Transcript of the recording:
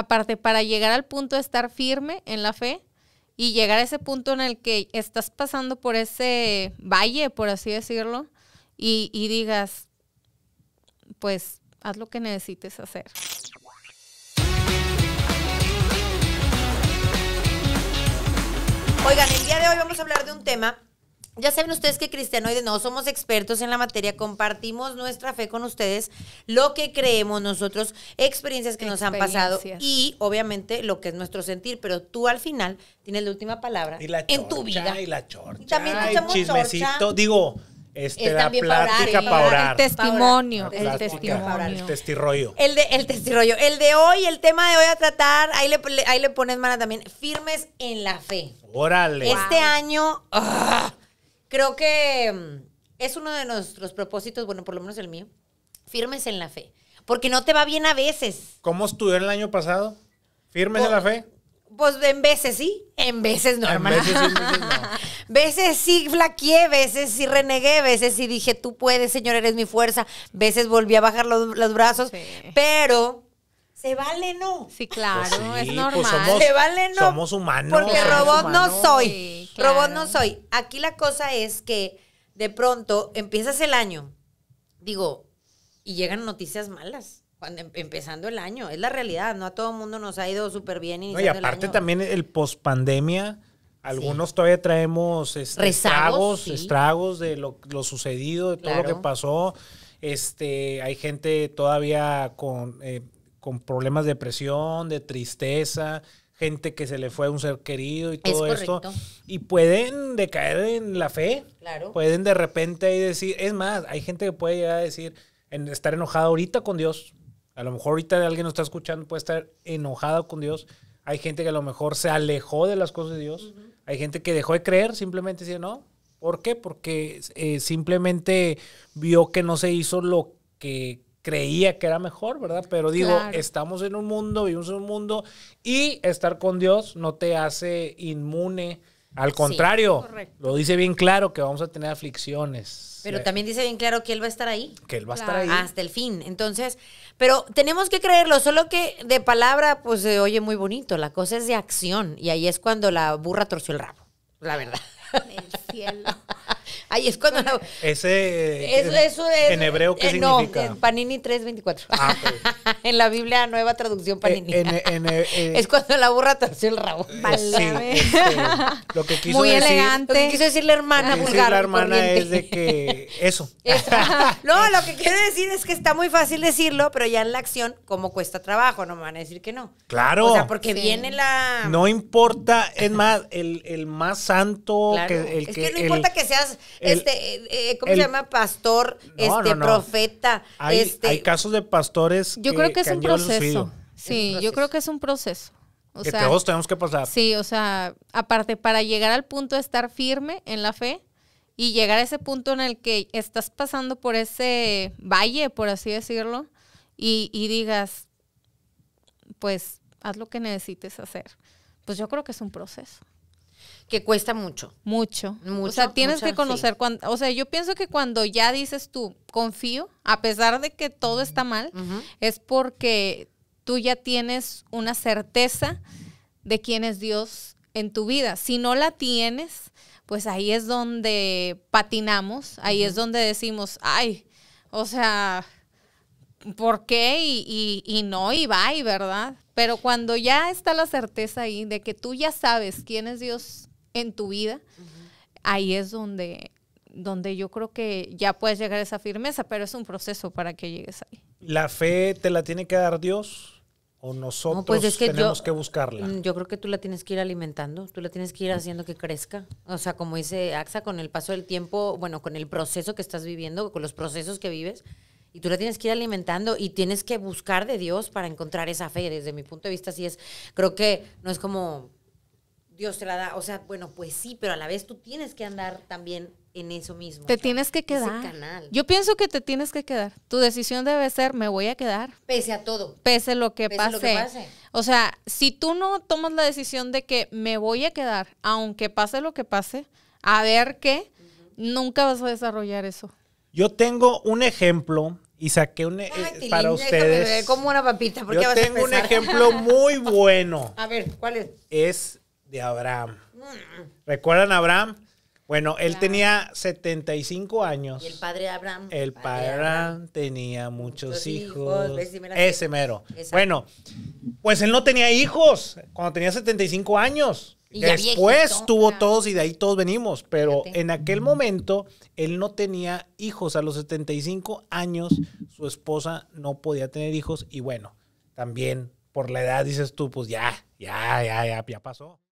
aparte, para llegar al punto de estar firme en la fe y llegar a ese punto en el que estás pasando por ese valle, por así decirlo, y, digas, pues haz lo que necesites hacer. Oigan, el día de hoy vamos a hablar de un tema ya saben ustedes que cristianoides no somos expertos en la materia, compartimos nuestra fe con ustedes, lo que creemos nosotros, experiencias que nos han pasado y obviamente lo que es nuestro sentir, pero tú al final tienes la última palabra en tu vida. Y la chorcha. Y también chismecito, digo, este, la plática para orar, El testimonio. El testimonio. El testirroyo. El, de, el El de hoy, el tema de hoy a tratar, ahí le, ahí le pones, mano también, firmes en la fe. Órale. Este año... Ah creo que mm, es uno de nuestros propósitos, bueno, por lo menos el mío, firmes en la fe. Porque no te va bien a veces. ¿Cómo estuve el año pasado? ¿Firmes en la pues, fe? Pues en veces sí, en veces no, En veces sí, veces, no. sí flaqueé, veces sí renegué, veces sí dije, tú puedes, Señor, eres mi fuerza. Veces volví a bajar los, brazos, pero se vale no. Sí, claro, pues es pues normal. se vale no. Somos humanos. Porque robot no soy. Robot no soy. Aquí la cosa es que de pronto empiezas el año, digo, y llegan noticias malas. Cuando em-, empezando el año, es la realidad, no a todo el mundo nos ha ido súper bien. y aparte también el post pandemia, algunos todavía traemos este, estragos, de lo, sucedido, de todo lo que pasó. Este, hay gente todavía con, eh, con problemas de depresión, de tristeza, gente que se le fue a un ser querido y todo esto. Y pueden decaer en la fe. Claro. Pueden de repente ahí decir, es más, hay gente que puede llegar a decir, estar enojada ahorita con Dios. A lo mejor ahorita alguien nos está escuchando, puede estar enojada con Dios. Hay gente que a lo mejor se alejó de las cosas de Dios. Hay gente que dejó de creer, simplemente dice, no. ¿Por qué? Porque eh, simplemente vio que no se hizo lo que creía que era mejor, ¿verdad? Pero digo, estamos en un mundo, vivimos en un mundo y estar con Dios no te hace inmune. Al contrario, lo dice bien claro que vamos a tener aflicciones. Pero eh, también dice bien claro que Él va a estar ahí. Que Él va a estar ahí. Hasta el fin. Entonces, pero tenemos que creerlo, solo que de palabra pues se oye muy bonito, la cosa es de acción y ahí es cuando la burra torció el rabo, la verdad. El cielo y es cuando... La... Ese... ¿En hebreo qué eh, significa? No, Panini 324. Ah, en la Biblia Nueva Traducción eh, Panini. Eh, es cuando la burra torció el rabo. Sí, este, lo que quiso Muy elegante. Lo que quiso decir la hermana vulgar. la hermana es de que... Eso. No, lo que quiero decir es que está muy fácil decirlo, pero ya en la acción, como cuesta trabajo, no me van a decir que no. Claro. O sea, porque viene la... No importa, es más, el, más santo... es que, no importa que seas este, eh, eh, ¿cómo se llama? Pastor, este, profeta. Hay, este, casos de pastores. Yo creo que es un proceso. Sí, yo creo que es un proceso. que todos tenemos que pasar. Sí, o sea, aparte, para llegar al punto de estar firme en la fe y llegar a ese punto en el que estás pasando por ese valle, por así decirlo, y digas, pues haz lo que necesites hacer. Pues yo creo que es un proceso. Que cuesta mucho. Mucho. mucho o sea, tienes que conocer o sea, yo pienso que cuando ya dices tú, confío, a pesar de que todo está mal, es porque tú ya tienes una certeza de quién es Dios en tu vida. Si no la tienes, pues ahí es donde patinamos, ahí es donde decimos, ay, o sea, por qué y, no, y va, y ¿verdad? Pero cuando ya está la certeza ahí de que tú ya sabes quién es Dios en tu vida, ahí es donde, donde yo creo que ya puedes llegar a esa firmeza, pero es un proceso para que llegues ahí. ¿La fe te la tiene que dar Dios? ¿O nosotros pues tenemos que buscarla? Mm, yo creo que tú la tienes que ir alimentando, tú la tienes que ir haciendo que crezca. O sea, como dice AXA, con el paso del tiempo, bueno, con el proceso que estás viviendo, con los procesos que vives, y tú la tienes que ir alimentando y tienes que buscar de Dios para encontrar esa fe. Desde mi punto de vista, sí es, creo que no es como Dios te la da. O sea, bueno, pues sí, pero a la vez tú tienes que andar también en eso mismo. Te tienes que quedar. Yo pienso que te tienes que quedar. Tu decisión debe ser, me voy a quedar. Pese a todo. Pese a lo que, pase. O sea, si tú no tomas la decisión de que me voy a quedar, aunque pase lo que pase, a ver qué, nunca vas a desarrollar eso. Yo tengo un ejemplo y saqué un e, eh, para ustedes. como una papita, porque yo tengo un ejemplo muy bueno. A ver, ¿cuál es? Es de Abraham. Mm. ¿Recuerdan a Abraham? Bueno, él tenía 75 años. Y el padre Abraham. El padre, Abraham, tenía muchos, hijos. Ese mero. Bueno, pues él no tenía hijos cuando tenía 75 años. Después tuvo todos y de ahí todos venimos, pero en aquel momento él no tenía hijos. A los 75 años su esposa no podía tener hijos y bueno, también por la edad dices tú, pues ya, ya, ya, ya, ya pasó.